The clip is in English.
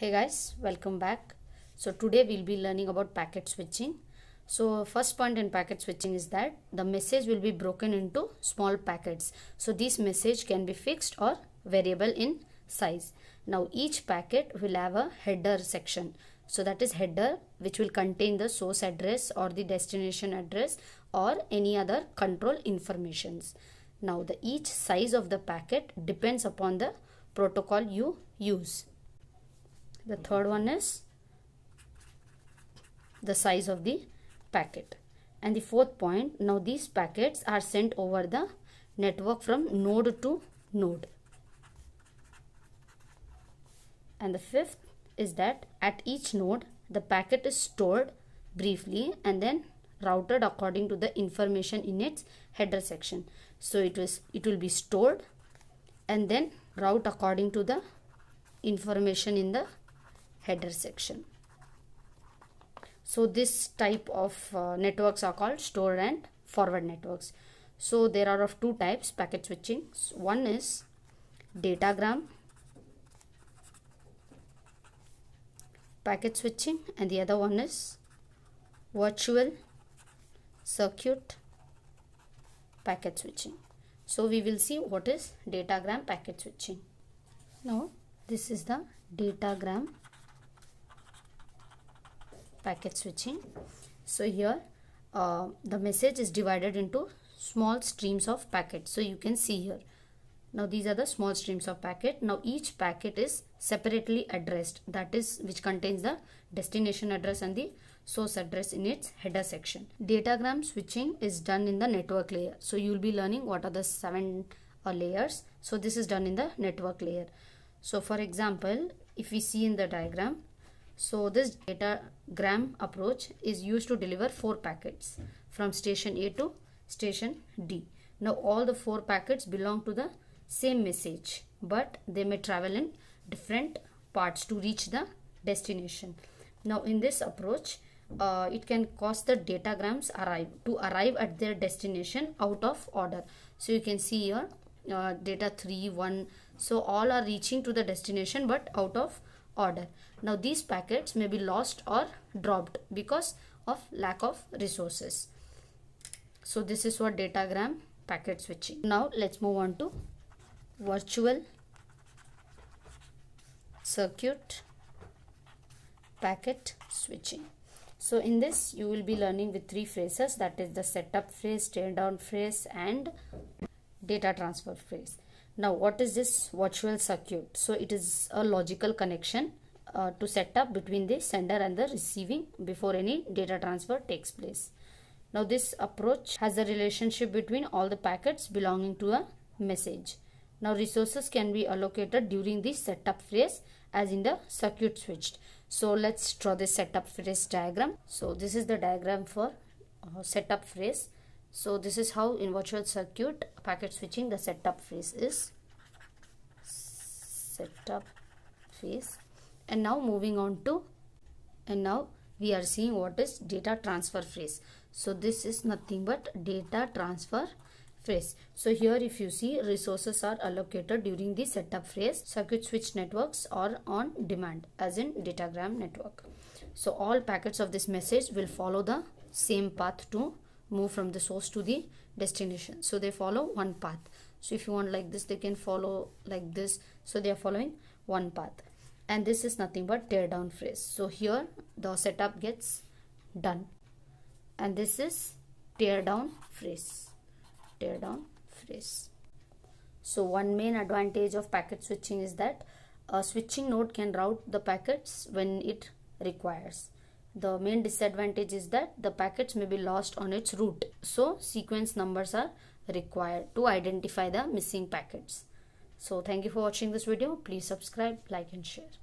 hey guys welcome back so today we'll be learning about packet switching so first point in packet switching is that the message will be broken into small packets so this message can be fixed or variable in size now each packet will have a header section so that is header which will contain the source address or the destination address or any other control informations now the each size of the packet depends upon the protocol you use the third one is the size of the packet and the fourth point now these packets are sent over the network from node to node and the fifth is that at each node the packet is stored briefly and then routed according to the information in its header section so was it will be stored and then route according to the information in the header section. So this type of uh, networks are called stored and forward networks. So there are of two types packet switching. So one is datagram packet switching and the other one is virtual circuit packet switching. So we will see what is datagram packet switching. Now this is the datagram packet switching so here uh, the message is divided into small streams of packet so you can see here now these are the small streams of packet now each packet is separately addressed that is which contains the destination address and the source address in its header section datagram switching is done in the network layer so you will be learning what are the seven uh, layers so this is done in the network layer so for example if we see in the diagram so this datagram approach is used to deliver four packets from station A to station D. Now all the four packets belong to the same message but they may travel in different parts to reach the destination. Now in this approach uh, it can cause the datagrams arrive to arrive at their destination out of order. So you can see here uh, data 3, 1 so all are reaching to the destination but out of order order. Now these packets may be lost or dropped because of lack of resources. So this is what datagram packet switching. Now let's move on to virtual circuit packet switching. So in this you will be learning with three phases that is the setup phase, teardown phase and data transfer phase now what is this virtual circuit so it is a logical connection uh, to set up between the sender and the receiving before any data transfer takes place now this approach has a relationship between all the packets belonging to a message now resources can be allocated during the setup phase as in the circuit switched so let's draw the setup phase diagram so this is the diagram for uh, setup phase so this is how in virtual circuit packet switching the setup phase is setup phase and now moving on to and now we are seeing what is data transfer phase. So this is nothing but data transfer phase. So here if you see resources are allocated during the setup phase. Circuit switch networks are on demand as in datagram network. So all packets of this message will follow the same path to move from the source to the destination so they follow one path so if you want like this they can follow like this so they are following one path and this is nothing but tear down so here the setup gets done and this is tear down teardown tear down so one main advantage of packet switching is that a switching node can route the packets when it requires the main disadvantage is that the packets may be lost on its route so sequence numbers are required to identify the missing packets so thank you for watching this video please subscribe like and share